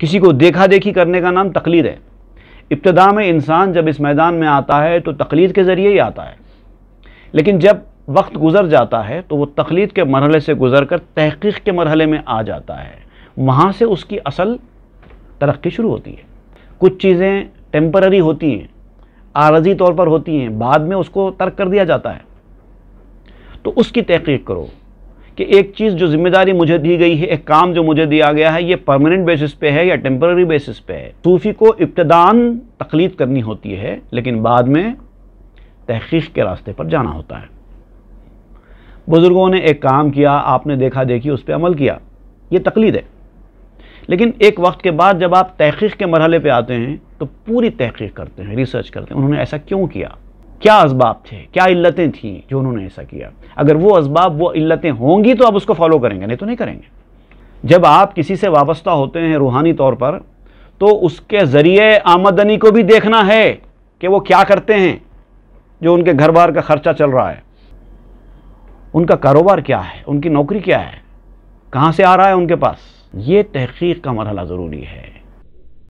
किसी को देखा देखी करने का नाम तकलीद है इब्तदा में इंसान जब इस मैदान में आता है तो तकलीद के ज़रिए ही आता है लेकिन जब वक्त गुज़र जाता है तो वो तकलीद के मरहले से गुज़र कर तहकीक के मरहले में आ जाता है वहाँ से उसकी असल तरक्की शुरू होती है कुछ चीज़ें टेम्पररी होती हैं आरजी तौर पर होती हैं बाद में उसको तर्क कर दिया जाता है तो उसकी तहकीक करो कि एक चीज़ जो जिम्मेदारी मुझे दी गई है एक काम जो मुझे दिया गया है ये परमानेंट बेसिस पे है या टेम्प्रेरी बेसिस पे है सूफ़ी को इब्तदान तकलीद करनी होती है लेकिन बाद में तहकीक के रास्ते पर जाना होता है बुज़ुर्गों ने एक काम किया आपने देखा देखी उस पर अमल किया ये तकलीद है लेकिन एक वक्त के बाद जब आप तहकीक के मरहले पर आते हैं तो पूरी तहकीक करते हैं रिसर्च करते हैं उन्होंने ऐसा क्यों किया क्या इसबाब थे क्या इल्लतें थीं जो उन्होंने ऐसा किया अगर वो इसबाब वो इल्लतें होंगी तो आप उसको फॉलो करेंगे नहीं तो नहीं करेंगे जब आप किसी से वाबस्ता होते हैं रूहानी तौर पर तो उसके ज़रिए आमदनी को भी देखना है कि वो क्या करते हैं जो उनके घर बार का खर्चा चल रहा है उनका कारोबार क्या है उनकी नौकरी क्या है कहाँ से आ रहा है उनके पास ये तहकीक का मरहला ज़रूरी है